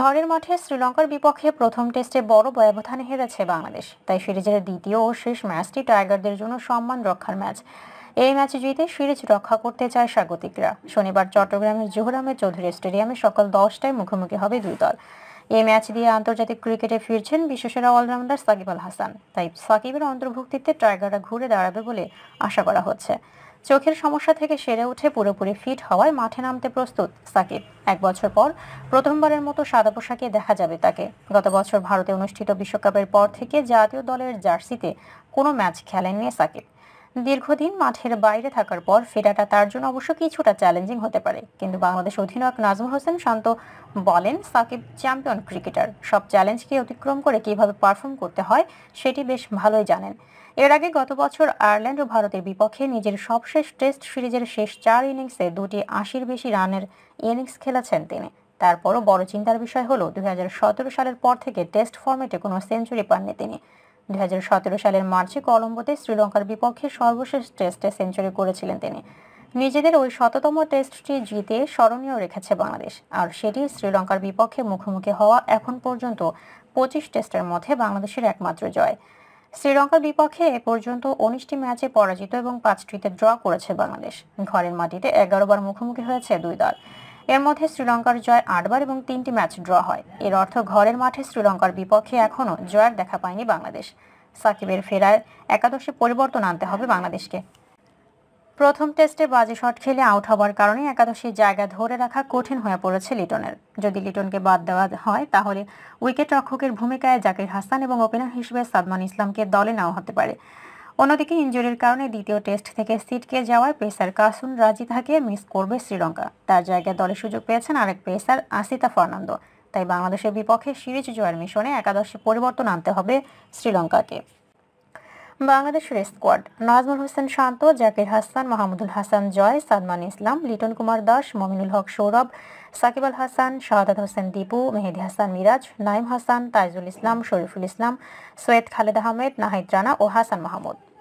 ঘরের মাঠে শ্রীলঙ্কার বিপক্ষে প্রথম টেস্টে বড় ব্যবধান হেরেছে বাংলাদেশ তাই সিরিজের দ্বিতীয় ও শেষ ম্যাচটি টাইগারদের জন্য সম্মান রক্ষার ম্যাচ এই ম্যাচ জিতে সিরিজ রক্ষা করতে চায় স্বাগতিকরা শনিবার চট্টগ্রামের জোহর চৌধুরী স্টেডিয়ামে সকাল দশটায় মুখোমুখি হবে দুই দল এই ম্যাচ দিয়ে আন্তর্জাতিক ক্রিকেটে ফিরছেন বিশ্বসেরা অলরাউন্ডার সাকিব আল হাসান তাই সাকিবের অন্তর্ভুক্তিতে টাইগাররা ঘুরে দাঁড়াবে বলে আশা করা হচ্ছে চোখের সমস্যা থেকে সেরে উঠে পুরোপুরি ফিট হওয়ায় মাঠে নামতে প্রস্তুত সাকিব এক বছর পর প্রথমবারের মতো সাদা পোশাকে দেখা যাবে তাকে গত বছর ভারতে অনুষ্ঠিত বিশ্বকাপের পর থেকে জাতীয় দলের জার্সিতে কোনো ম্যাচ খেলেননি সাকিব দীর্ঘদিন মাঠের বাইরে থাকার পর ফেরাটা তার জন্য অবশ্য কিছুটা চ্যালেঞ্জিং হতে পারে কিন্তু বাংলাদেশ অধিনায়ক নাজমুল হোসেন শান্ত বলেন সাকিব চ্যাম্পিয়ন ক্রিকেটার সব চ্যালেঞ্জকে অতিক্রম করে কিভাবে পারফর্ম করতে হয় সেটি বেশ ভালোই জানেন এর আগে গত বছর আয়ারল্যান্ড ও ভারতের বিপক্ষে নিজের সবশেষ টেস্ট সিরিজের শেষ চার ইনিংসে দুটি আশির বেশি রানের ইনিংস খেলেছেন তিনি তারপরও বড় চিন্তার বিষয় হলো দুই সালের পর থেকে টেস্ট ফর্মেটে কোনো সেঞ্চুরি পাননি তিনি দু সালের মার্চে কলম্বোতে শ্রীলঙ্কার বিপক্ষে সর্বশেষ টেস্টে সেঞ্চুরি করেছিলেন তিনি নিজেদের ওই শততম টেস্টটি জিতে স্মরণীয় রেখেছে বাংলাদেশ আর সেটি শ্রীলঙ্কার বিপক্ষে মুখোমুখি হওয়া এখন পর্যন্ত পঁচিশ টেস্টের মধ্যে বাংলাদেশের একমাত্র জয় শ্রীলঙ্কার বিপক্ষে এ পর্যন্ত উনিশটি ম্যাচে পরাজিত এবং পাঁচটিতে ড্র করেছে বাংলাদেশ ঘরের মাটিতে এগারো বার মুখোমুখি হয়েছে দুই দল এর মধ্যে শ্রীলঙ্কার জয় আটবার এবং তিনটি ম্যাচ ড্র হয় এর অর্থ ঘরের মাঠে শ্রীলঙ্কার বিপক্ষে এখনও জয়ের দেখা পায়নি বাংলাদেশ সাকিবের ফেরায় একাদশে পরিবর্তন আনতে হবে বাংলাদেশকে প্রথম টেস্টে বাজে শট খেলে আউট হবার কারণে একাদশী জায়গা ধরে রাখা কঠিন হয়ে পড়েছে লিটনের যদি লিটনকে বাদ দেওয়া হয় তাহলে উইকেট রক্ষকের ভূমিকায় জাকির হাসান এবং ওপেনার হিসেবে সাদমান ইসলামকে দলে নেওয়া হতে পারে অন্যদিকে ইঞ্জুরির কারণে দ্বিতীয় টেস্ট থেকে সিটকে যাওয়ায় পেসার কাসুন রাজি থাকে মিস করবে শ্রীলঙ্কা তার জায়গায় দলে সুযোগ পেয়েছেন আরেক পেসার আসিতা ফার্নান্দো তাই বাংলাদেশের বিপক্ষে সিরিজ জয়ের মিশনে একাদশে পরিবর্তন আনতে হবে শ্রীলঙ্কাকে বাংলাদেশের স্কোয়াড নাজমুল হোসেন শান্ত জাকির হাসান মাহমুদুল হাসান জয় সাদমান ইসলাম লিটন কুমার দাস মমিনুল হক সৌরভ সাকিব আল হাসান শাহাদাত হোসেন দীপু মেহেদি হাসান মিরাজ নাইম হাসান তাইজুল ইসলাম শরীফুল ইসলাম সৈয়দ খালেদ আহমেদ নাহিদ রানা ও হাসান মাহমুদ